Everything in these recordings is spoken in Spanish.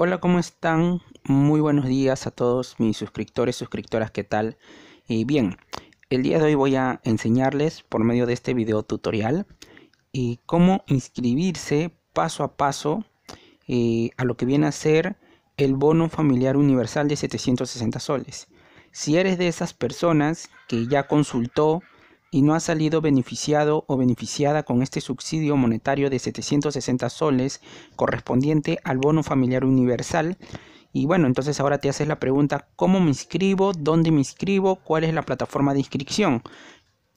Hola, ¿cómo están? Muy buenos días a todos mis suscriptores, suscriptoras, ¿qué tal? Y bien, el día de hoy voy a enseñarles por medio de este video tutorial y eh, cómo inscribirse paso a paso eh, a lo que viene a ser el bono familiar universal de 760 soles. Si eres de esas personas que ya consultó y no ha salido beneficiado o beneficiada con este subsidio monetario de 760 soles correspondiente al bono familiar universal. Y bueno, entonces ahora te haces la pregunta, ¿cómo me inscribo? ¿Dónde me inscribo? ¿Cuál es la plataforma de inscripción?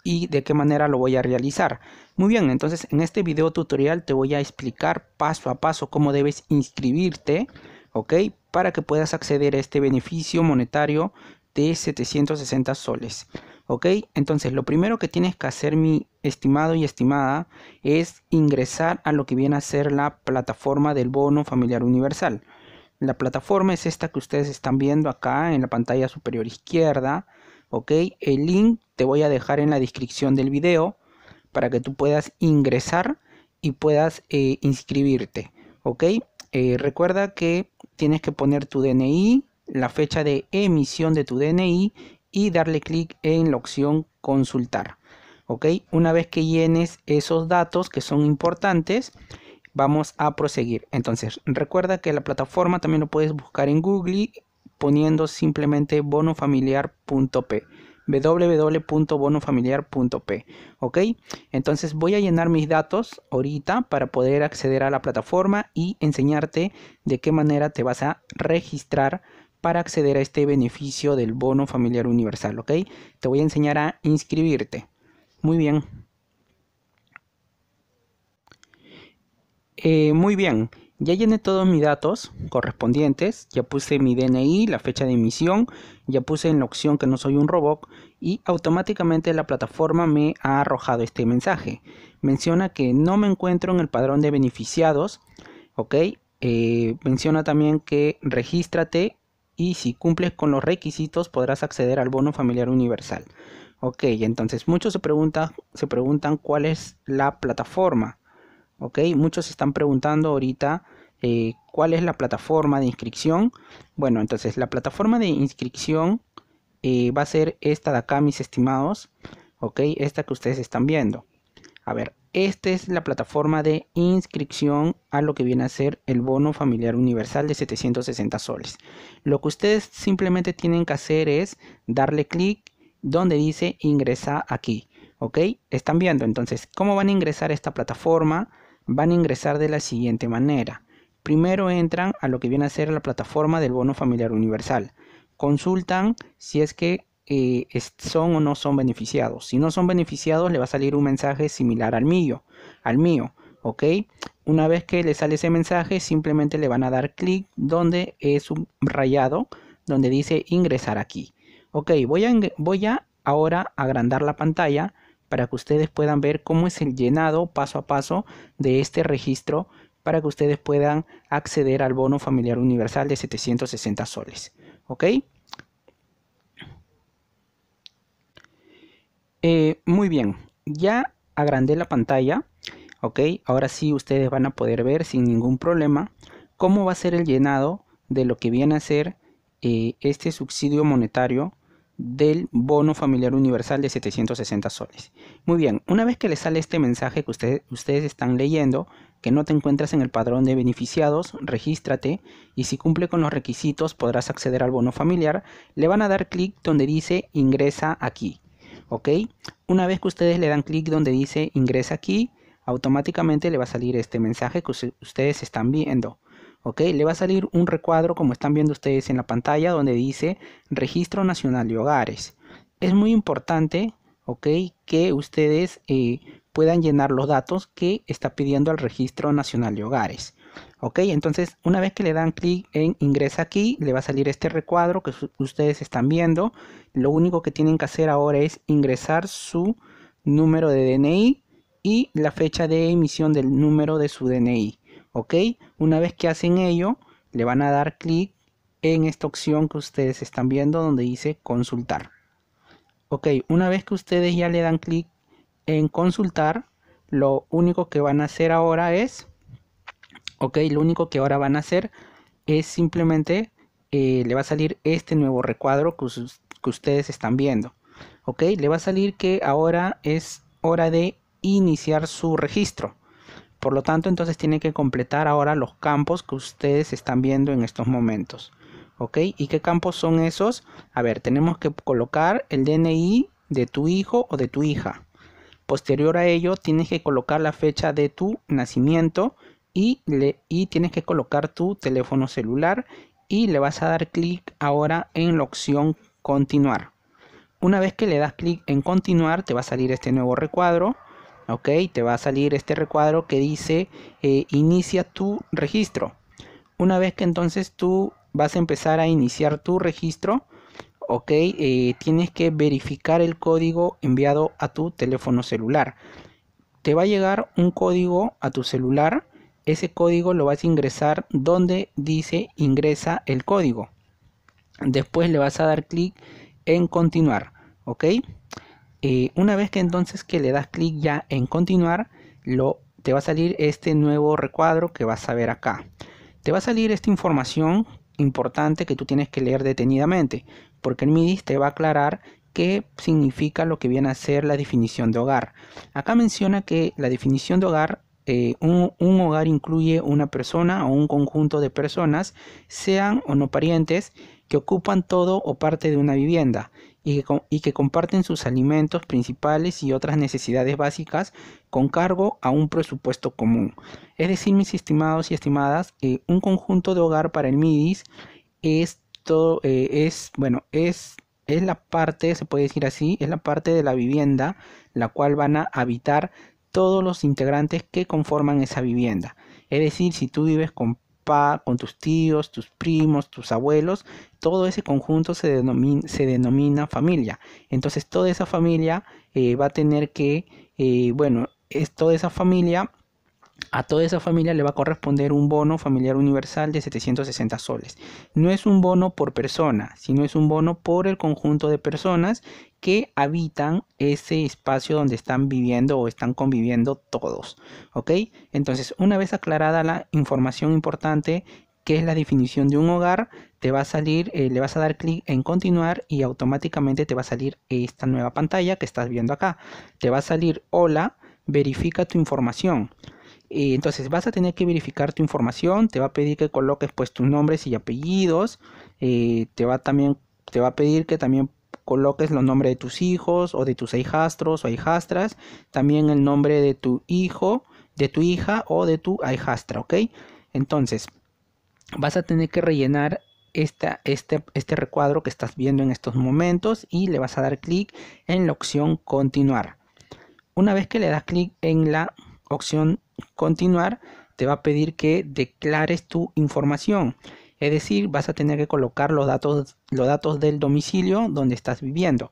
¿Y de qué manera lo voy a realizar? Muy bien, entonces en este video tutorial te voy a explicar paso a paso cómo debes inscribirte, ¿ok? Para que puedas acceder a este beneficio monetario de 760 soles. ¿Ok? Entonces, lo primero que tienes que hacer, mi estimado y estimada, es ingresar a lo que viene a ser la plataforma del bono familiar universal. La plataforma es esta que ustedes están viendo acá en la pantalla superior izquierda. ¿Ok? El link te voy a dejar en la descripción del video para que tú puedas ingresar y puedas eh, inscribirte. ¿Ok? Eh, recuerda que tienes que poner tu DNI, la fecha de emisión de tu DNI y darle clic en la opción consultar. ¿Ok? Una vez que llenes esos datos que son importantes, vamos a proseguir. Entonces, recuerda que la plataforma también lo puedes buscar en Google poniendo simplemente bonofamiliar.p www.bonofamiliar.p ok entonces voy a llenar mis datos ahorita para poder acceder a la plataforma y enseñarte de qué manera te vas a registrar para acceder a este beneficio del bono familiar universal, ¿ok? Te voy a enseñar a inscribirte. Muy bien. Eh, muy bien, ya llené todos mis datos correspondientes, ya puse mi DNI, la fecha de emisión, ya puse en la opción que no soy un robot y automáticamente la plataforma me ha arrojado este mensaje. Menciona que no me encuentro en el padrón de beneficiados, ok, eh, menciona también que regístrate y si cumples con los requisitos podrás acceder al bono familiar universal. Ok, entonces muchos se preguntan, se preguntan cuál es la plataforma. Ok, muchos están preguntando ahorita eh, cuál es la plataforma de inscripción. Bueno, entonces la plataforma de inscripción eh, va a ser esta de acá, mis estimados. Ok, esta que ustedes están viendo. A ver, esta es la plataforma de inscripción a lo que viene a ser el bono familiar universal de 760 soles. Lo que ustedes simplemente tienen que hacer es darle clic donde dice ingresa aquí. ¿Ok? Están viendo entonces cómo van a ingresar a esta plataforma. Van a ingresar de la siguiente manera. Primero entran a lo que viene a ser la plataforma del bono familiar universal. Consultan si es que eh, es son o no son beneficiados. Si no son beneficiados, le va a salir un mensaje similar al mío, al mío, ¿ok? Una vez que le sale ese mensaje, simplemente le van a dar clic donde es un rayado, donde dice ingresar aquí. Ok, voy a, voy a ahora agrandar la pantalla para que ustedes puedan ver cómo es el llenado paso a paso de este registro para que ustedes puedan acceder al bono familiar universal de 760 soles. ¿Ok? Eh, muy bien, ya agrandé la pantalla, ok, ahora sí ustedes van a poder ver sin ningún problema cómo va a ser el llenado de lo que viene a ser eh, este subsidio monetario del bono familiar universal de 760 soles. Muy bien, una vez que les sale este mensaje que ustedes están leyendo, que no te encuentras en el padrón de beneficiados, regístrate y si cumple con los requisitos podrás acceder al bono familiar, le van a dar clic donde dice ingresa aquí. Una vez que ustedes le dan clic donde dice ingresa aquí, automáticamente le va a salir este mensaje que ustedes están viendo. ¿ok? Le va a salir un recuadro como están viendo ustedes en la pantalla donde dice Registro Nacional de Hogares. Es muy importante, ¿ok? Que ustedes eh, puedan llenar los datos que está pidiendo el Registro Nacional de Hogares. Ok, entonces una vez que le dan clic en ingresa aquí, le va a salir este recuadro que ustedes están viendo. Lo único que tienen que hacer ahora es ingresar su número de DNI y la fecha de emisión del número de su DNI. Ok, una vez que hacen ello, le van a dar clic en esta opción que ustedes están viendo donde dice consultar. Ok, una vez que ustedes ya le dan clic en consultar, lo único que van a hacer ahora es ok lo único que ahora van a hacer es simplemente eh, le va a salir este nuevo recuadro que, que ustedes están viendo ok le va a salir que ahora es hora de iniciar su registro por lo tanto entonces tiene que completar ahora los campos que ustedes están viendo en estos momentos ok y qué campos son esos a ver tenemos que colocar el dni de tu hijo o de tu hija posterior a ello tienes que colocar la fecha de tu nacimiento y, le, y tienes que colocar tu teléfono celular y le vas a dar clic ahora en la opción continuar. Una vez que le das clic en continuar te va a salir este nuevo recuadro. Ok, te va a salir este recuadro que dice eh, inicia tu registro. Una vez que entonces tú vas a empezar a iniciar tu registro, ok, eh, tienes que verificar el código enviado a tu teléfono celular. Te va a llegar un código a tu celular ese código lo vas a ingresar donde dice ingresa el código. Después le vas a dar clic en continuar, ¿ok? Eh, una vez que entonces que le das clic ya en continuar, lo, te va a salir este nuevo recuadro que vas a ver acá. Te va a salir esta información importante que tú tienes que leer detenidamente, porque el MIDI te va a aclarar qué significa lo que viene a ser la definición de hogar. Acá menciona que la definición de hogar eh, un, hogar incluye una persona o un conjunto de personas, sean o no parientes, que ocupan todo o parte de una vivienda y que, comparten sus alimentos principales y otras necesidades básicas con cargo a un presupuesto común. Es decir, mis estimados y estimadas, eh, un conjunto de hogar para el MIDIS es, todo, eh, es, bueno, es es la parte, se puede decir así, es la parte de la vivienda la cual van a habitar todos los integrantes que conforman esa vivienda. Es decir, si tú vives con pa, con tus tíos, tus primos, tus abuelos, todo ese conjunto se denomina, familia. Entonces toda esa familia eh, va a tener que, eh, bueno, es toda esa familia a toda esa familia le va a corresponder un bono familiar universal de 760 soles. No es un bono por persona, sino es un bono por el conjunto de personas que habitan ese espacio donde están viviendo o están conviviendo todos. ¿Ok? Entonces, una vez aclarada la información importante que es la definición de un hogar, te va a salir, eh, le vas a dar clic en continuar y automáticamente te va a salir esta nueva pantalla que estás viendo acá. Te va a salir hola, verifica tu información. Eh, entonces vas a tener que verificar tu información, te va a pedir que coloques pues tus nombres y apellidos, eh, te va también te va a pedir que también coloques los nombres de tus hijos o de tus hijastros o hijastras, también el nombre de tu hijo, de tu hija o de tu hijastra, ¿ok? Entonces vas a tener que rellenar esta, este, este recuadro que estás viendo en estos momentos y le vas a dar clic en la opción continuar. Una vez que le das clic en la opción continuar, te va a pedir que declares tu información. Es decir, vas a tener que colocar los datos, los datos del domicilio donde estás viviendo.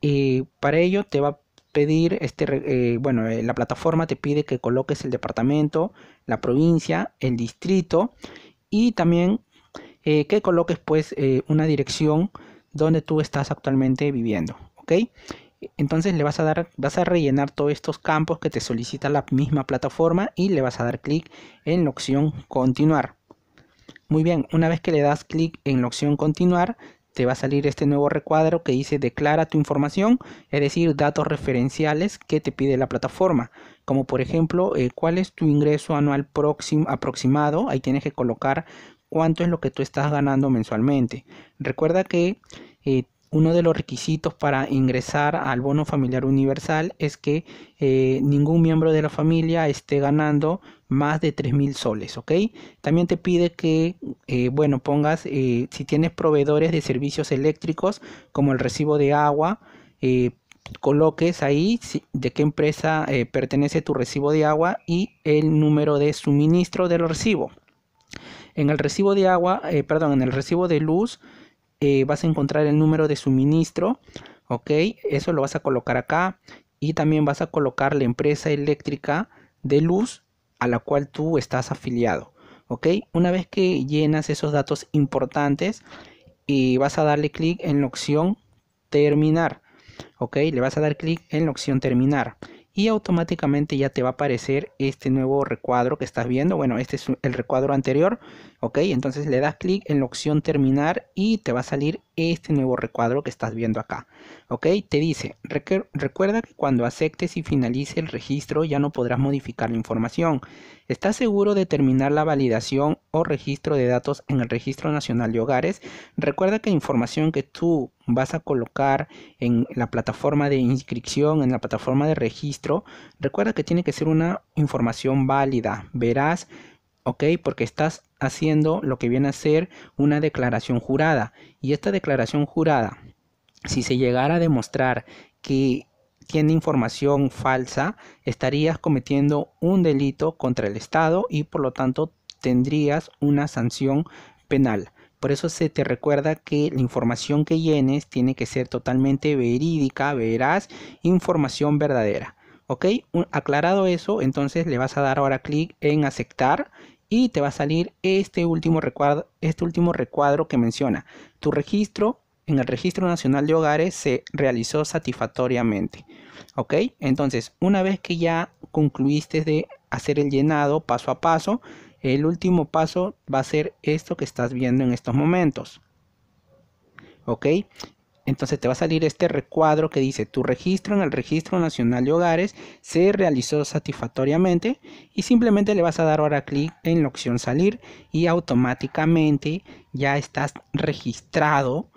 Y eh, para ello te va a pedir, este, eh, bueno, eh, la plataforma te pide que coloques el departamento, la provincia, el distrito y también que coloques pues una dirección donde tú estás actualmente viviendo. ¿Ok? Entonces le vas a dar, vas a rellenar todos estos campos que te solicita la misma plataforma y le vas a dar clic en la opción continuar. Muy bien, una vez que le das clic en la opción continuar, te va a salir este nuevo recuadro que dice declara tu información, es decir, datos referenciales que te pide la plataforma, como por ejemplo eh, cuál es tu ingreso anual próximo, aproximado, ahí tienes que colocar cuánto es lo que tú estás ganando mensualmente. Recuerda que eh, uno de los requisitos para ingresar al bono familiar universal es que eh, ningún miembro de la familia esté ganando más de 3.000 soles, ¿ok? También te pide que, eh, bueno, pongas, eh, si tienes proveedores de servicios eléctricos, como el recibo de agua, coloques ahí de qué empresa pertenece tu recibo de agua y el número de suministro del recibo. En el recibo de agua, perdón, en el recibo de luz, eh, vas a encontrar el número de suministro, ok, eso lo vas a colocar acá y también vas a colocar la empresa eléctrica de luz a la cual tú estás afiliado, ok. Una vez que llenas esos datos importantes y eh, vas a darle clic en la opción terminar, ok, le vas a dar clic en la opción terminar y automáticamente ya te va a aparecer este nuevo recuadro que estás viendo. Bueno, este es el recuadro anterior ok entonces le das clic en la opción terminar y te va a salir este nuevo recuadro que estás viendo acá ok te dice recuerda que cuando aceptes y finalice el registro ya no podrás modificar la información estás seguro de terminar la validación o registro de datos en el registro nacional de hogares recuerda que la información que tú vas a colocar en la plataforma de inscripción, en la plataforma de registro, recuerda que tiene que ser una información válida, verás, ok, porque estás haciendo lo que viene a ser una declaración jurada. Y esta declaración jurada, si se llegara a demostrar que tiene información falsa, estarías cometiendo un delito contra el Estado y por lo tanto tendrías una sanción penal. Por eso se te recuerda que la información que llenes tiene que ser totalmente verídica, Verás información verdadera. ¿Ok? aclarado eso, entonces le vas a dar ahora clic en aceptar y te va a salir este último recuadro, este último recuadro que menciona. Tu registro en el Registro Nacional de Hogares se realizó satisfactoriamente. ¿Ok? Entonces, una vez que ya concluiste de hacer el llenado paso a paso, el último paso va a ser esto que estás viendo en estos momentos. ¿Ok? Entonces te va a salir este recuadro que dice tu registro en el Registro Nacional de Hogares se realizó satisfactoriamente y simplemente le vas a dar ahora clic en la opción salir y automáticamente ya estás registrado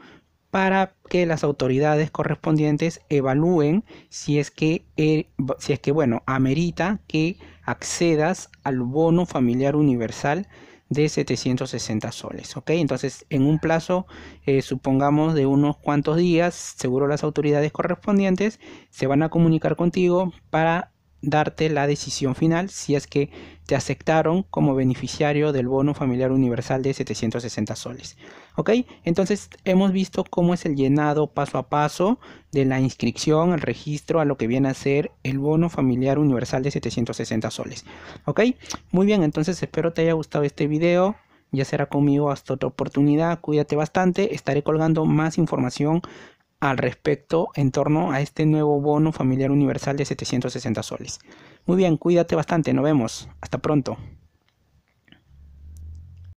para que las autoridades correspondientes evalúen si es que, eh, si es que bueno, amerita que accedas al bono familiar universal de 760 soles. ¿ok? Entonces, en un plazo, eh, supongamos de unos cuantos días, seguro las autoridades correspondientes se van a comunicar contigo para darte la decisión final si es que te aceptaron como beneficiario del bono familiar universal de 760 soles. ¿Ok? Entonces hemos visto cómo es el llenado paso a paso de la inscripción, al registro a lo que viene a ser el bono familiar universal de 760 soles. ¿Ok? Muy bien, entonces espero te haya gustado este video. Ya será conmigo hasta otra oportunidad. Cuídate bastante. Estaré colgando más información al respecto en torno a este nuevo bono familiar universal de 760 soles. Muy bien, cuídate bastante, nos vemos. Hasta pronto.